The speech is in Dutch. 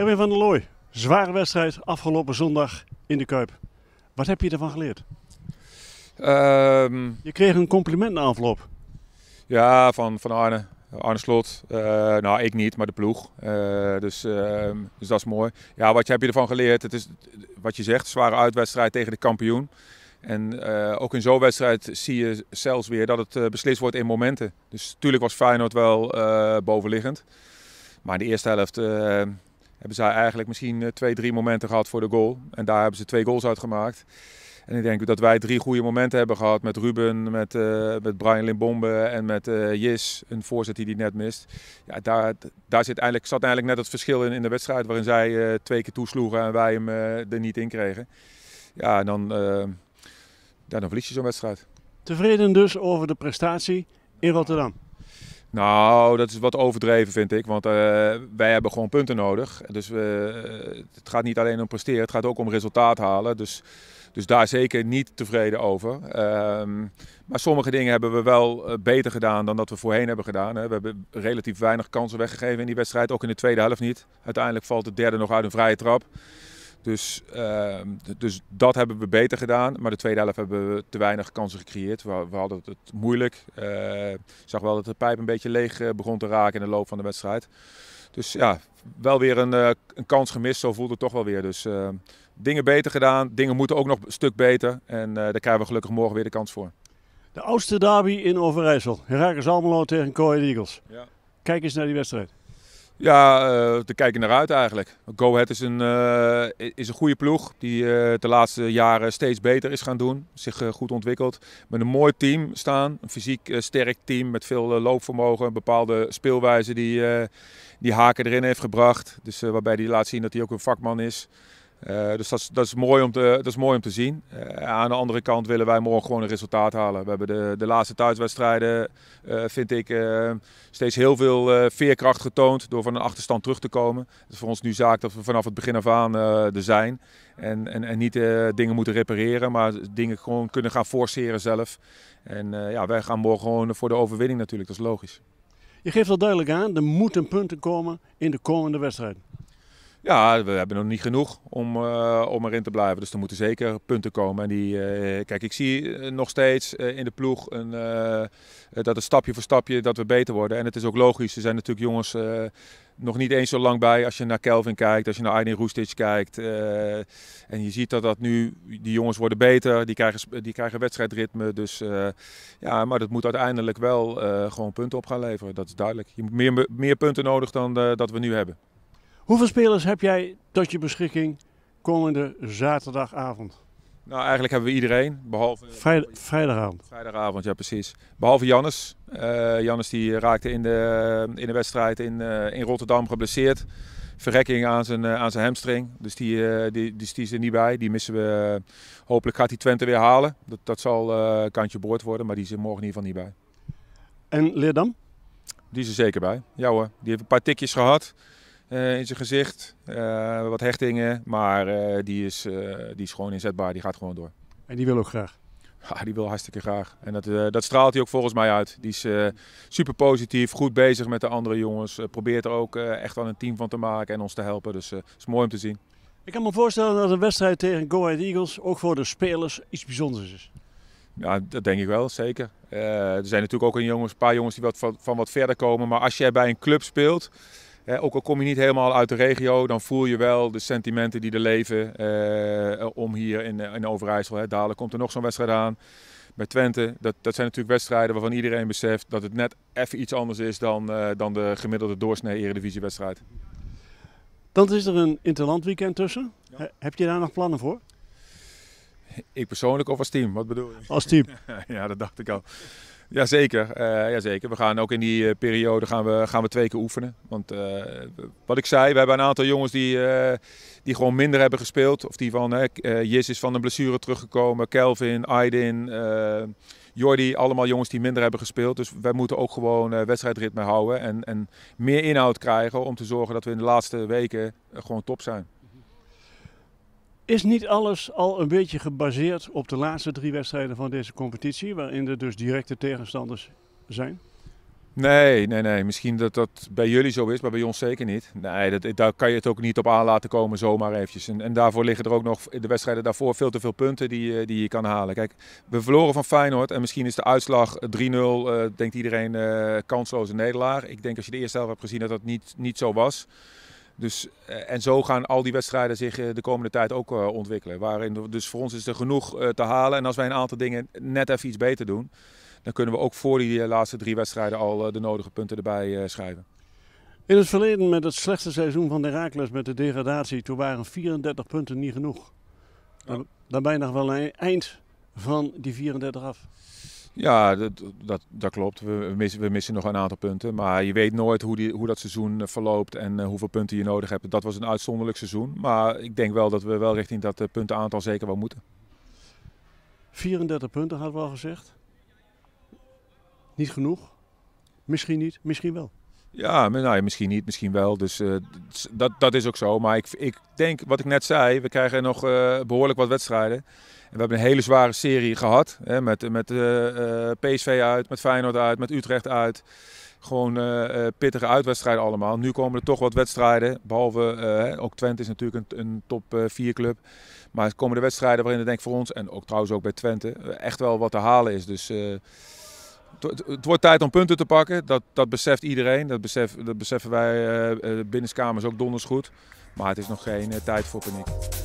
Erwin van der Looy, zware wedstrijd afgelopen zondag in de Kuip. Wat heb je ervan geleerd? Ehm, je kreeg een compliment na afloop. Ja, van, van Arne. Arne Slot. Eh, nou, ik niet, maar de ploeg. Eh, dus, ehm, dus dat is mooi. Ja, wat heb je ervan geleerd? Het is wat je zegt, zware uitwedstrijd tegen de kampioen. En eh, ook in zo'n wedstrijd zie je zelfs weer dat het beslist wordt in momenten. Dus natuurlijk was Feyenoord wel bovenliggend. Maar in de eerste helft hebben zij eigenlijk misschien eh, twee, drie momenten gehad voor de goal. En daar hebben ze twee goals uit gemaakt. En ik denk dat wij drie goede momenten hebben gehad met Ruben, met, eh, met Brian Limbombe en met eh, Jis, een voorzet die hij net mist. Ja, daar, daar zit eigenlijk, zat eigenlijk net het verschil in, in de wedstrijd, waarin zij twee keer toesloegen en wij hem er niet in kregen. Ja, en dan, ja, dan verlies je zo'n wedstrijd. Tevreden dus over de prestatie in Rotterdam? Nou, dat is wat overdreven vind ik, want eh, wij hebben gewoon punten nodig. Dus eh, het gaat niet alleen om presteren, het gaat ook om resultaat halen. Dus, dus daar zeker niet tevreden over. Ehm, maar sommige dingen hebben we wel eh, beter gedaan dan dat we voorheen hebben gedaan. Hè. We hebben relatief weinig kansen weggegeven in die wedstrijd, ook in de tweede helft niet. Uiteindelijk valt de derde nog uit een vrije trap. Dus, ehm, dus dat hebben we beter gedaan. Maar de tweede helft hebben we te weinig kansen gecreëerd. We, hadden het moeilijk. ik eh, zag wel dat de pijp een beetje leeg eh, begon te raken in de loop van de wedstrijd. Dus ja, wel weer een, eh, een kans gemist. Zo voelde het toch wel weer. Dus ehm, dingen beter gedaan. Dingen moeten ook nog een stuk beter. En daar krijgen we gelukkig morgen weer de kans voor. De oudste derby in Overijssel. Herakles Almelo tegen Kooi Eagles. Ja. Kijk eens naar die wedstrijd. Ja, eh, te kijken naar uit eigenlijk. Go Ahead is een, eh, is een goede ploeg die eh, de laatste jaren steeds beter is gaan doen. Zich goed ontwikkeld. Met een mooi team staan. Een fysiek sterk team met veel loopvermogen. Een bepaalde speelwijze die, die Haken erin heeft gebracht. Dus waarbij hij laat zien dat hij ook een vakman is. Eh, dus dat is, mooi om te, dat is mooi om te zien. Eh, aan de andere kant willen wij morgen gewoon een resultaat halen. We hebben de, de laatste thuiswedstrijden, eh, vind ik, steeds heel veel veerkracht getoond door van een achterstand terug te komen. Het is voor ons nu zaak dat we vanaf het begin af aan er zijn. En, en, en niet dingen moeten repareren, maar dingen gewoon kunnen gaan forceren zelf. En ja, wij gaan morgen gewoon voor de overwinning natuurlijk, dat is logisch. Je geeft al duidelijk aan, er moeten punten komen in de komende wedstrijd. Ja, we hebben nog niet genoeg om, uh, om erin te blijven. Dus er moeten zeker punten komen. En die, eh, kijk, ik zie eh, nog steeds in de ploeg een, dat het stapje voor stapje dat we beter worden. En het is ook logisch. Er zijn natuurlijk jongens nog niet eens zo lang bij als je naar Kelvin kijkt, als je naar Aydin Roestic kijkt. en je ziet dat dat nu, die jongens worden beter, die krijgen, die krijgen wedstrijdritme. Dus ja, maar dat moet uiteindelijk wel gewoon punten op gaan leveren, dat is duidelijk. Je hebt meer, meer punten nodig dan dat we nu hebben. Hoeveel spelers heb jij tot je beschikking komende zaterdagavond? Nou, eigenlijk hebben we iedereen, behalve... vrijdagavond. Vrijdagavond, ja precies. Behalve Jannes. Uh, Jannes die raakte in de, in de wedstrijd in, eh, in Rotterdam geblesseerd. Verrekking aan zijn, eh, aan zijn hamstring. Dus die, die, die is er niet bij. Die missen we. Hopelijk gaat die Twente weer halen. Dat, dat zal kantje boord worden, maar die is er morgen in ieder geval niet bij. En Leerdam? Die is er zeker bij. Ja hoor, die heeft een paar tikjes gehad. Eh, in zijn gezicht. Eh, wat hechtingen, maar eh, die, is, die is gewoon inzetbaar. Die gaat gewoon door. En die wil ook graag? Ja, die wil hartstikke graag. En dat, dat straalt hij ook volgens mij uit. Die is super positief, goed bezig met de andere jongens. probeert er ook echt wel een team van te maken en ons te helpen. Dus het is mooi om te zien. Ik kan me voorstellen dat een wedstrijd tegen Go Ahead Eagles ook voor de spelers iets bijzonders is. Ja, dat denk ik wel, zeker. er zijn natuurlijk ook een, jongens, paar jongens die wat van, van, wat verder komen. Maar als jij bij een club speelt eh, ook al kom je niet helemaal uit de regio, dan voel je wel de sentimenten die er leven eh, om hier in, eh, in Overijssel. Hè. Dadelijk komt er nog zo'n wedstrijd aan. Bij Twente, dat, dat zijn natuurlijk wedstrijden waarvan iedereen beseft dat het net even iets anders is dan, eh, dan de gemiddelde doorsnee wedstrijd. Dan is er een interlandweekend tussen. Heb je daar nog plannen voor? Ik persoonlijk of als team? Wat bedoel je? Als team. ja, dat dacht ik al. Jazeker, uh, eh, zeker. We gaan ook in die eh, periode gaan we, gaan we twee keer oefenen. Want eh, wat ik zei, we hebben een aantal jongens die, die gewoon minder hebben gespeeld. Of die van, Jis is van een blessure teruggekomen, Kelvin, Aydin, Jordi. Allemaal jongens die minder hebben gespeeld. Dus wij moeten ook gewoon wedstrijdritme houden en, en meer inhoud krijgen om te zorgen dat we in de laatste weken gewoon top zijn. Is niet alles al een beetje gebaseerd op de laatste drie wedstrijden van deze competitie, waarin er dus directe tegenstanders zijn? Nee, nee, nee. Misschien dat dat bij jullie zo is, maar bij ons zeker niet. Nee, dat, daar kan je het ook niet op aan laten komen zomaar eventjes. En, en daarvoor liggen er ook nog de wedstrijden daarvoor veel te veel punten die, eh, die je kan halen. Kijk, we verloren van Feyenoord en misschien is de uitslag 3-0, eh, denkt iedereen, eh, kansloze nederlaag. Ik denk als je de eerste helft hebt gezien dat dat niet, niet zo was. Dus, eh, en zo gaan al die wedstrijden zich eh, de komende tijd ook eh, ontwikkelen. Waarin, dus voor ons is er genoeg te halen. En als wij een aantal dingen net even iets beter doen, dan kunnen we ook voor die laatste drie wedstrijden al de nodige punten erbij schrijven. In het verleden met het slechte seizoen van Herakles met de degradatie, toen waren 34 punten niet genoeg. Ja. Daar nog wel een eind van die 34 af. Ja, dat, dat, klopt. We missen, we missen, nog een aantal punten. Maar je weet nooit hoe, die, hoe dat seizoen eh, verloopt en eh, hoeveel punten je nodig hebt. Dat was een uitzonderlijk seizoen. Maar ik denk wel dat we wel richting dat eh, puntenaantal zeker wel moeten. 34 punten hadden we al gezegd. Niet genoeg. Misschien niet, misschien wel. Ja, maar nou, misschien niet, misschien wel. Dus eh, dat, dat is ook zo. Maar ik, ik denk, wat ik net zei, we krijgen nog eh, behoorlijk wat wedstrijden. En we hebben een hele zware serie gehad. Hè, met met eh, PSV uit, met Feyenoord uit, met Utrecht uit. Gewoon pittige uitwedstrijden allemaal. Nu komen er toch wat wedstrijden. Behalve, ook Twente is natuurlijk een, een top 4 club. Maar er komen de wedstrijden waarin het denk voor ons, en ook trouwens ook bij Twente, echt wel wat te halen is. Dus het wordt tijd om punten te pakken. Dat, dat beseft iedereen. Dat, besef, dat beseffen wij eh, eh, binnenkamers ook donders goed. Maar het is nog geen eh, tijd voor paniek.